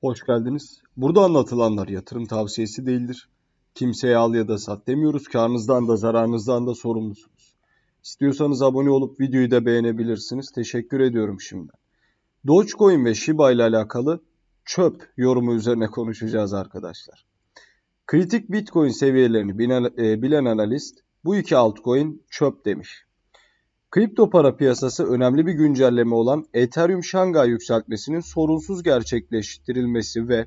Hoş geldiniz. Burada anlatılanlar yatırım tavsiyesi değildir. Kimseye al ya da sat demiyoruz. Karnınızdan da zararınızdan da sorumlusunuz. İstiyorsanız abone olup videoyu da beğenebilirsiniz. Teşekkür ediyorum şimdi. Dogecoin ve Shiba ile alakalı çöp yorumu üzerine konuşacağız arkadaşlar. Kritik Bitcoin seviyelerini bilen e, analist bu iki altcoin çöp demiş. Kripto para piyasası önemli bir güncelleme olan Ethereum Şangay yükseltmesinin sorunsuz gerçekleştirilmesi ve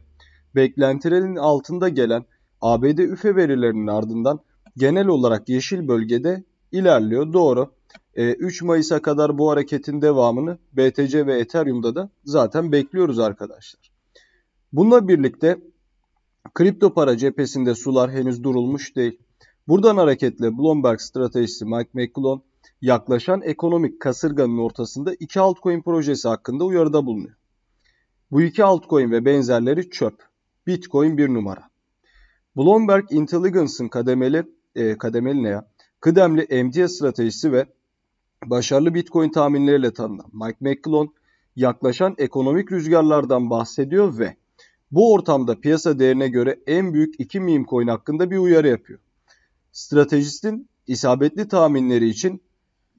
beklentilerin altında gelen ABD üfe verilerinin ardından genel olarak yeşil bölgede ilerliyor. Doğru. 3 e, Mayıs'a kadar bu hareketin devamını BTC ve Ethereum'da da zaten bekliyoruz arkadaşlar. Bununla birlikte kripto para cephesinde sular henüz durulmuş değil. Buradan hareketle Bloomberg stratejisi Mike McClone yaklaşan ekonomik kasırganın ortasında iki altcoin projesi hakkında uyarıda bulunuyor. Bu iki altcoin ve benzerleri çöp. Bitcoin bir numara. Bloomberg Intelligence'ın kademeli, e, kademeli ne ya? Kıdemli MTA stratejisi ve başarılı Bitcoin tahminleriyle tanınan Mike McClone yaklaşan ekonomik rüzgarlardan bahsediyor ve bu ortamda piyasa değerine göre en büyük iki meme coin hakkında bir uyarı yapıyor. Stratejistin isabetli tahminleri için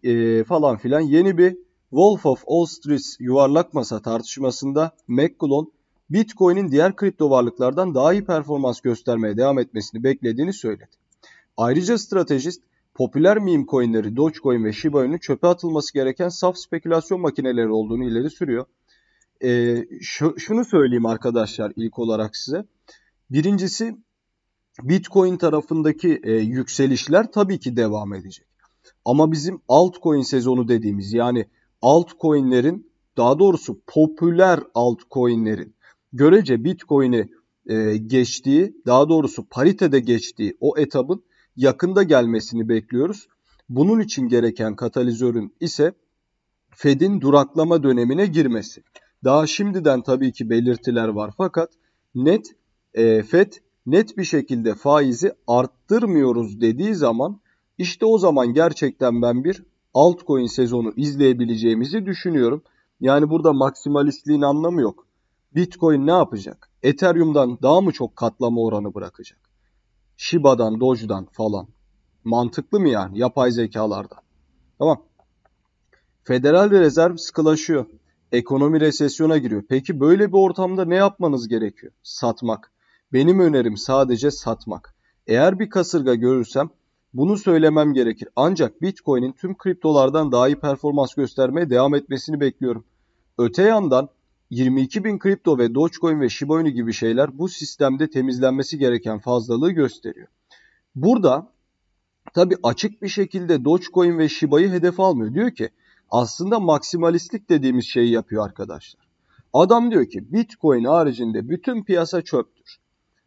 e, falan filan yeni bir Wolf of All Streets yuvarlak masa tartışmasında McCullon Bitcoin'in diğer kripto varlıklardan daha iyi performans göstermeye devam etmesini beklediğini söyledi. Ayrıca stratejist popüler meme coinleri Dogecoin ve Shiba Inu'nun çöpe atılması gereken saf spekülasyon makineleri olduğunu ileri sürüyor. Ee, şu, şunu söyleyeyim arkadaşlar ilk olarak size. Birincisi Bitcoin tarafındaki e, yükselişler tabii ki devam edecek. Ama bizim altcoin sezonu dediğimiz yani altcoin'lerin daha doğrusu popüler altcoin'lerin görece Bitcoin'i e, geçtiği, daha doğrusu paritede geçtiği o etabın yakında gelmesini bekliyoruz. Bunun için gereken katalizörün ise Fed'in duraklama dönemine girmesi. Daha şimdiden tabii ki belirtiler var fakat net e, Fed net bir şekilde faizi arttırmıyoruz dediği zaman işte o zaman gerçekten ben bir altcoin sezonu izleyebileceğimizi düşünüyorum. Yani burada maksimalistliğin anlamı yok. Bitcoin ne yapacak? Ethereum'dan daha mı çok katlama oranı bırakacak? Shiba'dan, Doge'dan falan. Mantıklı mı yani yapay zekalardan? Tamam. Federal Rezerv sıkılaşıyor. Ekonomi resesyona giriyor. Peki böyle bir ortamda ne yapmanız gerekiyor? Satmak. Benim önerim sadece satmak. Eğer bir kasırga görürsem bunu söylemem gerekir. Ancak Bitcoin'in tüm kriptolardan daha iyi performans göstermeye devam etmesini bekliyorum. Öte yandan 22 bin kripto ve Dogecoin ve Shiba Inu gibi şeyler bu sistemde temizlenmesi gereken fazlalığı gösteriyor. Burada tabi açık bir şekilde Dogecoin ve Shiba'yı hedef almıyor. Diyor ki aslında maksimalistlik dediğimiz şeyi yapıyor arkadaşlar. Adam diyor ki Bitcoin haricinde bütün piyasa çöptür.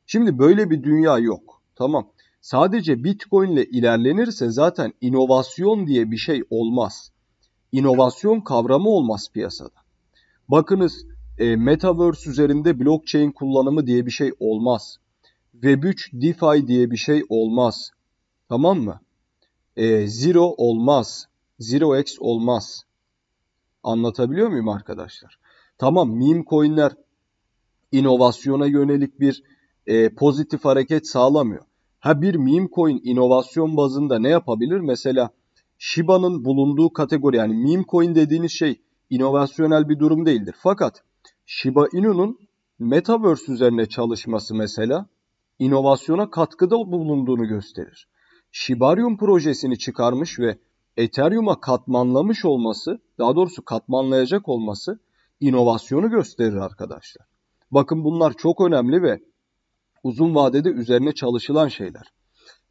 Şimdi böyle bir dünya yok. Tamam sadece Bitcoin ile ilerlenirse zaten inovasyon diye bir şey olmaz. İnovasyon kavramı olmaz piyasada. Bakınız e, Metaverse üzerinde blockchain kullanımı diye bir şey olmaz. Web3 DeFi diye bir şey olmaz. Tamam mı? E, Zero olmaz. Zero X olmaz. Anlatabiliyor muyum arkadaşlar? Tamam meme coinler inovasyona yönelik bir e, pozitif hareket sağlamıyor. Ha bir meme coin inovasyon bazında ne yapabilir? Mesela Shiba'nın bulunduğu kategori yani meme coin dediğiniz şey inovasyonel bir durum değildir. Fakat Shiba Inu'nun metaverse üzerine çalışması mesela inovasyona katkıda bulunduğunu gösterir. Shibarium projesini çıkarmış ve Ethereum'a katmanlamış olması, daha doğrusu katmanlayacak olması inovasyonu gösterir arkadaşlar. Bakın bunlar çok önemli ve uzun vadede üzerine çalışılan şeyler.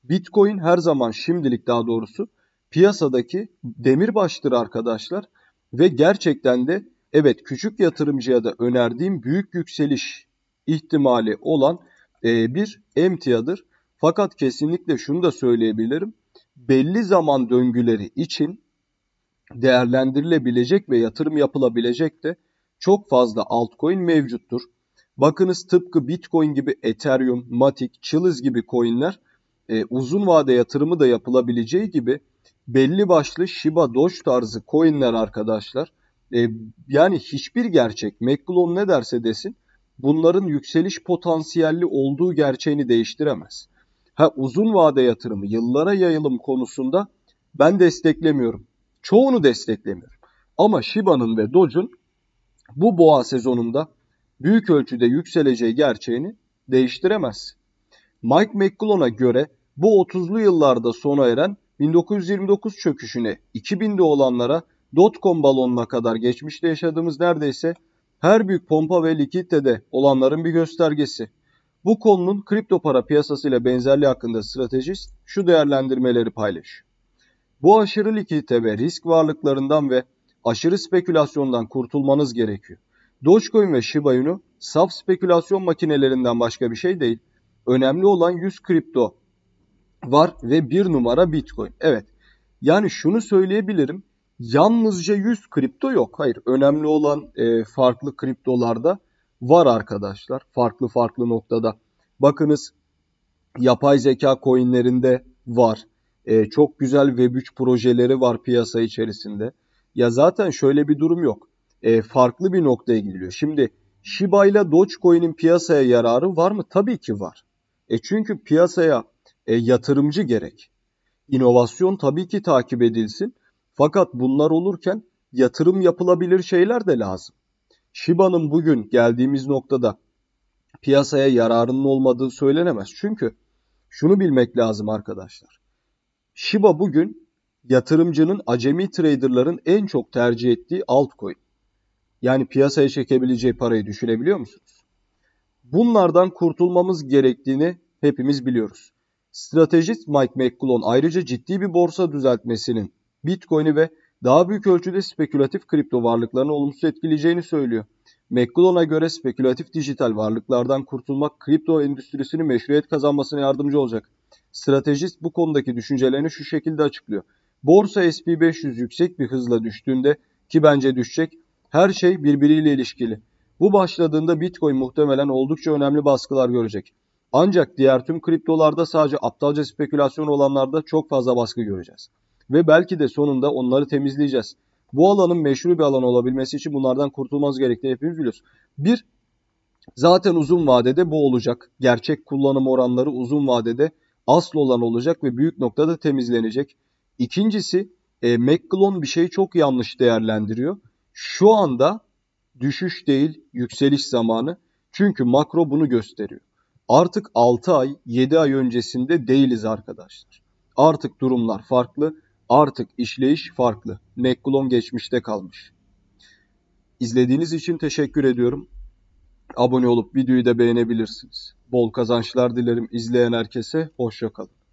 Bitcoin her zaman şimdilik daha doğrusu piyasadaki demir baştır arkadaşlar ve gerçekten de evet küçük yatırımcıya da önerdiğim büyük yükseliş ihtimali olan e, bir emtiadır. Fakat kesinlikle şunu da söyleyebilirim. Belli zaman döngüleri için değerlendirilebilecek ve yatırım yapılabilecek de çok fazla altcoin mevcuttur. Bakınız tıpkı Bitcoin gibi Ethereum, Matic, Chiliz gibi coinler e, uzun vade yatırımı da yapılabileceği gibi belli başlı Shiba Doge tarzı coinler arkadaşlar. E, yani hiçbir gerçek McClone ne derse desin bunların yükseliş potansiyelli olduğu gerçeğini değiştiremez. Ha uzun vade yatırımı, yıllara yayılım konusunda ben desteklemiyorum. Çoğunu desteklemiyorum. Ama Shiba'nın ve Doge'un bu boğa sezonunda büyük ölçüde yükseleceği gerçeğini değiştiremez. Mike McClellan'a göre bu 30'lu yıllarda sona eren 1929 çöküşüne 2000'de olanlara dotcom balonuna kadar geçmişte yaşadığımız neredeyse her büyük pompa ve likiditede olanların bir göstergesi. Bu konunun kripto para piyasasıyla benzerliği hakkında stratejist şu değerlendirmeleri paylaş: Bu aşırı likidite ve risk varlıklarından ve aşırı spekülasyondan kurtulmanız gerekiyor. Dogecoin ve Shiba Inu saf spekülasyon makinelerinden başka bir şey değil. Önemli olan 100 kripto var ve bir numara Bitcoin. Evet. Yani şunu söyleyebilirim. Yalnızca 100 kripto yok. Hayır. Önemli olan e, farklı kriptolarda var arkadaşlar. Farklı farklı noktada. Bakınız yapay zeka coinlerinde var. E, çok güzel Web3 projeleri var piyasa içerisinde. Ya zaten şöyle bir durum yok e, farklı bir noktaya gidiliyor. Şimdi Shiba ile Dogecoin'in piyasaya yararı var mı? Tabii ki var. E çünkü piyasaya e, yatırımcı gerek. İnovasyon tabii ki takip edilsin. Fakat bunlar olurken yatırım yapılabilir şeyler de lazım. Shiba'nın bugün geldiğimiz noktada piyasaya yararının olmadığı söylenemez. Çünkü şunu bilmek lazım arkadaşlar. Shiba bugün yatırımcının acemi traderların en çok tercih ettiği altcoin. Yani piyasaya çekebileceği parayı düşünebiliyor musunuz? Bunlardan kurtulmamız gerektiğini hepimiz biliyoruz. Stratejist Mike McClone ayrıca ciddi bir borsa düzeltmesinin Bitcoin'i ve daha büyük ölçüde spekülatif kripto varlıklarını olumsuz etkileyeceğini söylüyor. McClellan'a göre spekülatif dijital varlıklardan kurtulmak kripto endüstrisinin meşruiyet kazanmasına yardımcı olacak. Stratejist bu konudaki düşüncelerini şu şekilde açıklıyor. Borsa SP500 yüksek bir hızla düştüğünde ki bence düşecek her şey birbiriyle ilişkili. Bu başladığında Bitcoin muhtemelen oldukça önemli baskılar görecek. Ancak diğer tüm kriptolarda sadece aptalca spekülasyon olanlarda çok fazla baskı göreceğiz. Ve belki de sonunda onları temizleyeceğiz. Bu alanın meşru bir alan olabilmesi için bunlardan kurtulmaz gerektiği hepimiz biliyoruz. Bir, zaten uzun vadede bu olacak. Gerçek kullanım oranları uzun vadede asıl olan olacak ve büyük noktada temizlenecek. İkincisi, e, McClone bir şeyi çok yanlış değerlendiriyor. Şu anda düşüş değil yükseliş zamanı. Çünkü makro bunu gösteriyor. Artık 6 ay 7 ay öncesinde değiliz arkadaşlar. Artık durumlar farklı. Artık işleyiş farklı. McCollum geçmişte kalmış. İzlediğiniz için teşekkür ediyorum. Abone olup videoyu da beğenebilirsiniz. Bol kazançlar dilerim izleyen herkese. Hoşçakalın.